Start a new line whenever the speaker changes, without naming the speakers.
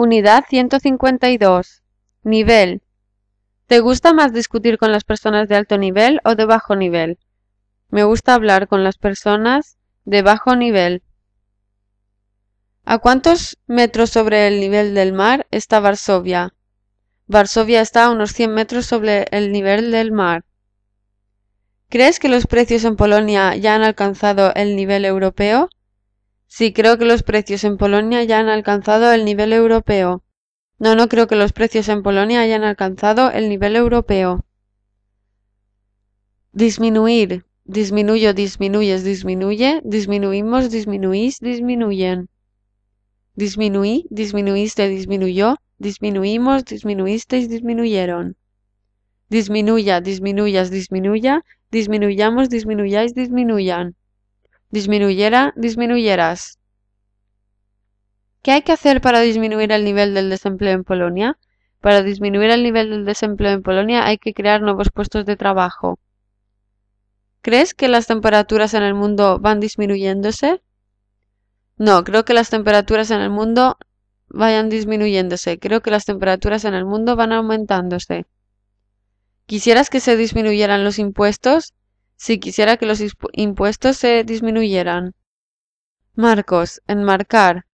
Unidad 152.
Nivel. ¿Te gusta más discutir con las personas de alto nivel o de bajo nivel? Me gusta hablar con las personas de bajo nivel. ¿A cuántos metros sobre el nivel del mar está Varsovia? Varsovia está a unos 100 metros sobre el nivel del mar. ¿Crees que los precios en Polonia ya han alcanzado el nivel europeo? Sí, creo que los precios en Polonia ya han alcanzado el nivel europeo. No, no creo que los precios en Polonia hayan alcanzado el nivel europeo. Disminuir. Disminuyo, disminuyes, disminuye. Disminuimos, disminuís, disminuyen. Disminuí, disminuiste, disminuyó. Disminuimos, disminuisteis, disminuyeron. Disminuya, disminuyas, disminuya. Disminuyamos, disminuyáis, disminuyan disminuyera, disminuyeras. ¿Qué hay que hacer para disminuir el nivel del desempleo en Polonia? Para disminuir el nivel del desempleo en Polonia hay que crear nuevos puestos de trabajo. ¿Crees que las temperaturas en el mundo van disminuyéndose? No, creo que las temperaturas en el mundo vayan disminuyéndose. Creo que las temperaturas en el mundo van aumentándose. ¿Quisieras que se disminuyeran los impuestos? si quisiera que los impuestos se disminuyeran.
Marcos, enmarcar,